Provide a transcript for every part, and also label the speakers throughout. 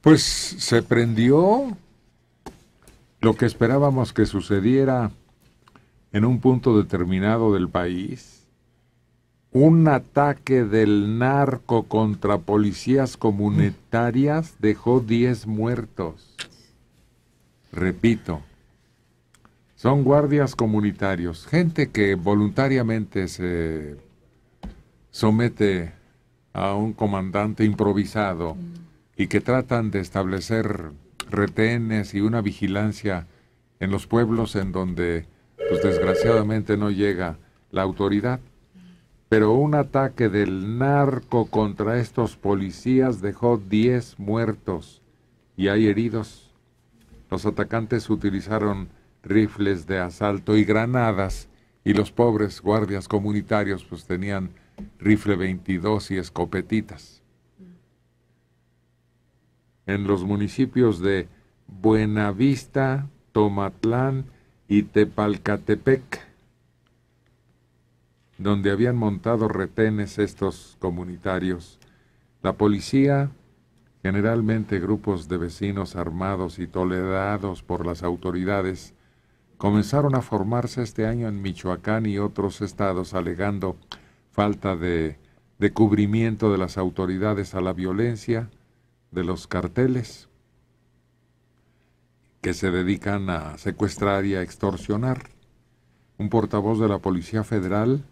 Speaker 1: Pues se prendió lo que esperábamos que sucediera en un punto determinado del país, un ataque del narco contra policías comunitarias dejó 10 muertos. Repito, son guardias comunitarios, gente que voluntariamente se somete a un comandante improvisado mm y que tratan de establecer retenes y una vigilancia en los pueblos en donde pues desgraciadamente no llega la autoridad. Pero un ataque del narco contra estos policías dejó 10 muertos y hay heridos. Los atacantes utilizaron rifles de asalto y granadas y los pobres guardias comunitarios pues tenían rifle 22 y escopetitas en los municipios de Buenavista, Tomatlán y Tepalcatepec, donde habían montado retenes estos comunitarios. La policía, generalmente grupos de vecinos armados y tolerados por las autoridades, comenzaron a formarse este año en Michoacán y otros estados alegando falta de, de cubrimiento de las autoridades a la violencia, de los carteles que se dedican a secuestrar y a extorsionar. Un portavoz de la Policía Federal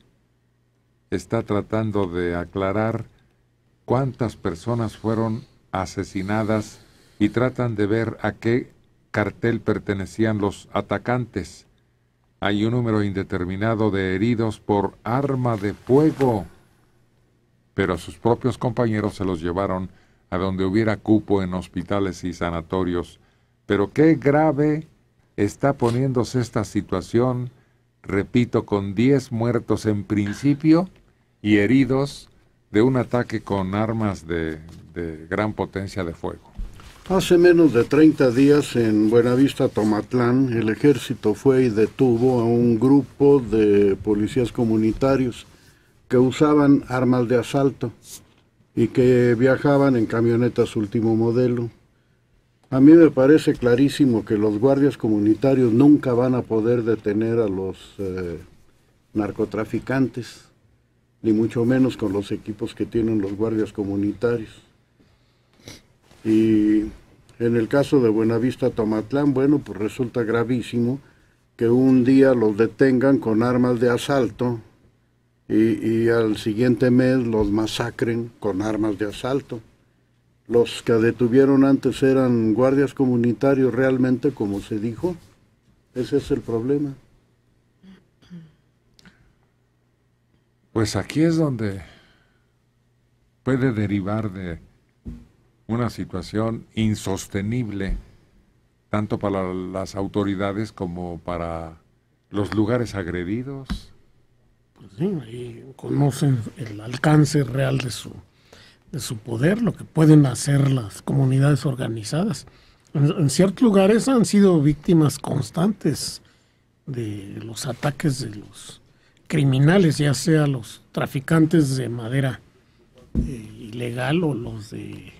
Speaker 1: está tratando de aclarar cuántas personas fueron asesinadas y tratan de ver a qué cartel pertenecían los atacantes. Hay un número indeterminado de heridos por arma de fuego, pero sus propios compañeros se los llevaron a donde hubiera cupo en hospitales y sanatorios. Pero qué grave está poniéndose esta situación, repito, con 10 muertos en principio y heridos de un ataque con armas de, gran potencia de fuego.
Speaker 2: Hace menos de 30 días en Buenavista, Tomatlán, el ejército fue y detuvo a un grupo de policías comunitarios que usaban armas de asalto y que viajaban en camionetas último modelo. A mí me parece clarísimo que los guardias comunitarios nunca van a poder detener a los eh, narcotraficantes, ni mucho menos con los equipos que tienen los guardias comunitarios. Y en el caso de Buenavista Tomatlán, bueno, pues resulta gravísimo que un día los detengan con armas de asalto y, al siguiente mes los masacren con armas de asalto. Los que detuvieron antes eran guardias comunitarios realmente, como se dijo. Ese es el problema.
Speaker 1: Pues aquí es donde puede derivar de una situación insostenible, tanto para las autoridades como para los lugares agredidos,
Speaker 2: pues, ahí conocen el alcance real de su, de su poder, lo que pueden hacer las comunidades organizadas. En, ciertos lugares han sido víctimas constantes de los ataques de los criminales, ya sea los traficantes de madera eh, ilegal o los de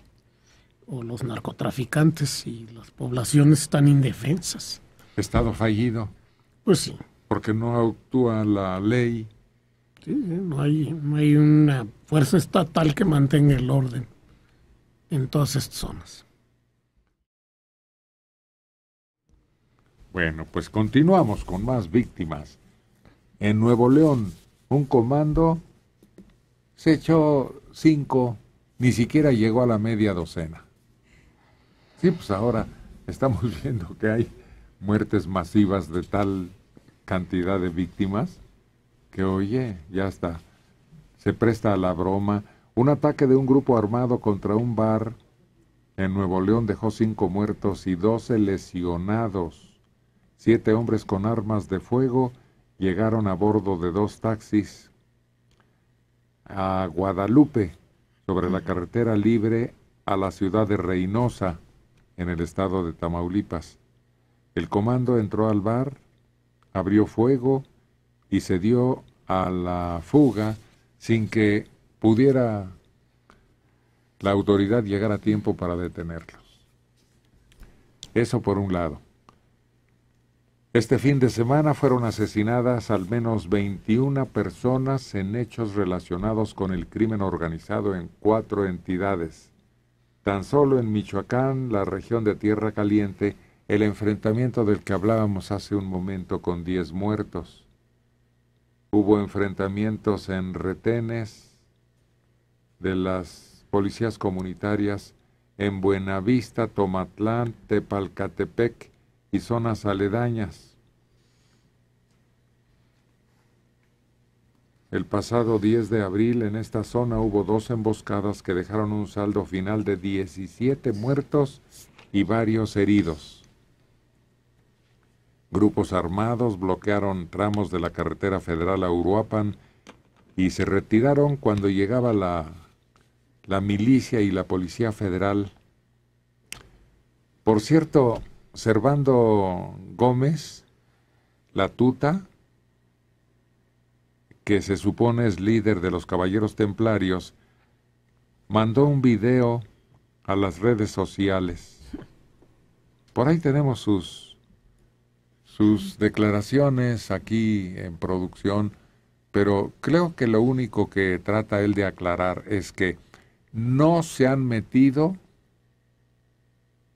Speaker 2: o los narcotraficantes y las poblaciones están
Speaker 1: indefensas. Estado fallido. Pues sí. Porque no actúa la ley
Speaker 2: no, hay, no hay una fuerza estatal que mantenga el orden en todas estas zonas.
Speaker 1: Bueno, pues continuamos con más víctimas. En Nuevo León, un comando se echó cinco, ni siquiera llegó a la media docena. Sí, pues ahora estamos viendo que hay muertes masivas de tal cantidad de víctimas que, oye, ya está, se presta a la broma. Un ataque de un grupo armado contra un bar en Nuevo León dejó cinco muertos y doce lesionados. Siete hombres con armas de fuego llegaron a bordo de dos taxis a Guadalupe, sobre la carretera libre a la ciudad de Reynosa, en el estado de Tamaulipas. El comando entró al bar, abrió fuego y se dio a la fuga sin que pudiera la autoridad llegar a tiempo para detenerlos. Eso por un lado. Este fin de semana fueron asesinadas al menos 21 personas en hechos relacionados con el crimen organizado en cuatro entidades. Tan solo en Michoacán, la región de Tierra Caliente, el enfrentamiento del que hablábamos hace un momento con 10 muertos. Hubo enfrentamientos en retenes de las policías comunitarias en Buenavista, Tomatlán, Tepalcatepec y zonas aledañas. El pasado 10 de abril en esta zona hubo dos emboscadas que dejaron un saldo final de 17 muertos y varios heridos. Grupos armados bloquearon tramos de la carretera federal a Uruapan y se retiraron cuando llegaba la, la milicia y la policía federal. Por cierto, Servando Gómez, la tuta, que se supone es líder de los caballeros templarios, mandó un video a las redes sociales. Por ahí tenemos sus sus declaraciones aquí en producción, pero creo que lo único que trata él de aclarar es que no se han metido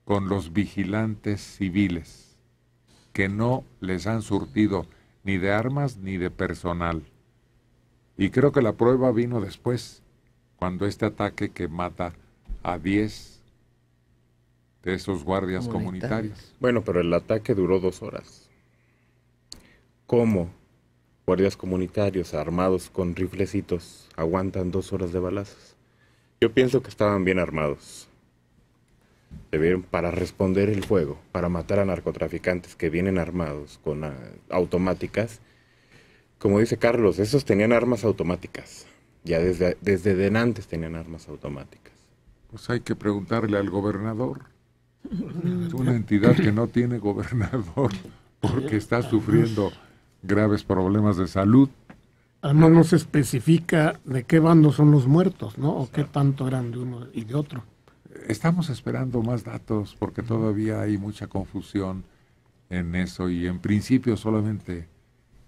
Speaker 1: con los vigilantes civiles, que no les han surtido ni de armas ni de personal. Y creo que la prueba vino después, cuando este ataque que mata a 10 de esos guardias comunitarios. Bueno, pero el ataque duró dos horas cómo guardias comunitarios
Speaker 2: armados con riflecitos aguantan dos horas de balazos. Yo pienso que estaban bien armados. para responder el fuego, para matar a narcotraficantes que vienen armados con ah, automáticas. Como dice Carlos, esos tenían armas automáticas. Ya desde, desde denantes tenían armas automáticas.
Speaker 1: Pues hay que preguntarle al gobernador. Es una entidad que no tiene gobernador porque está sufriendo graves problemas de salud.
Speaker 2: Ah, no nos especifica de qué bando son los muertos, ¿no? O qué tanto eran de uno
Speaker 1: y de otro. Estamos esperando más datos porque todavía hay mucha confusión en eso y en principio solamente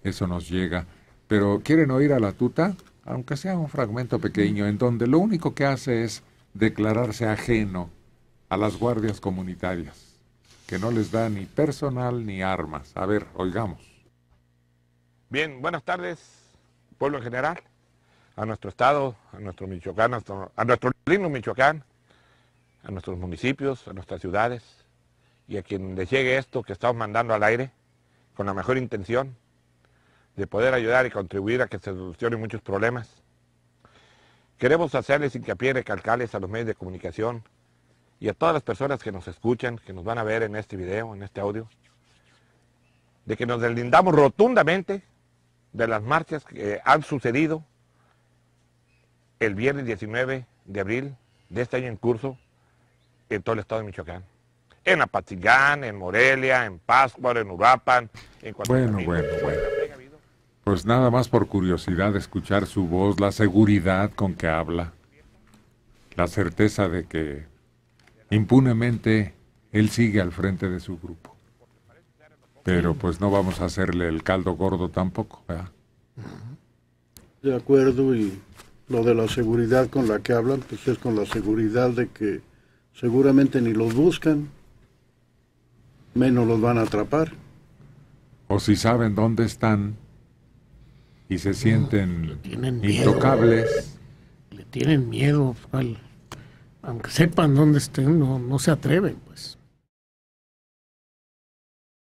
Speaker 1: eso nos llega. Pero ¿quieren oír a la tuta? Aunque sea un fragmento pequeño, en donde lo único que hace es declararse ajeno a las guardias comunitarias, que no les da ni personal ni armas. A ver, oigamos. Bien, buenas tardes, pueblo en general, a nuestro estado, a nuestro Michoacán, a nuestro, lindo Michoacán, a nuestros municipios, a nuestras ciudades, y a quien les llegue esto que estamos mandando al aire, con la mejor intención de poder ayudar y contribuir a que se solucionen muchos problemas. Queremos hacerles hincapié y recalcarles a los medios de comunicación y a todas las personas que nos escuchan, que nos van a ver en este video, en este audio, de que nos deslindamos rotundamente de las marchas que han sucedido el viernes 19 de abril de este año en curso en todo el estado de Michoacán. En Apatigán, en Morelia, en Pátzcuaro, en Ubapan, en Bueno, bueno, bueno. Pues nada más por curiosidad de escuchar su voz, la seguridad con que habla, la certeza de que impunemente él sigue al frente de su grupo. Pero pues no vamos a hacerle el caldo gordo tampoco.
Speaker 2: De acuerdo, y lo de la seguridad con la que hablan, pues es con la seguridad de que seguramente ni los buscan, menos los van a atrapar.
Speaker 1: O si saben dónde están y se sienten intocables.
Speaker 2: Le tienen miedo,
Speaker 1: aunque sepan dónde estén, no, no se atreven, pues.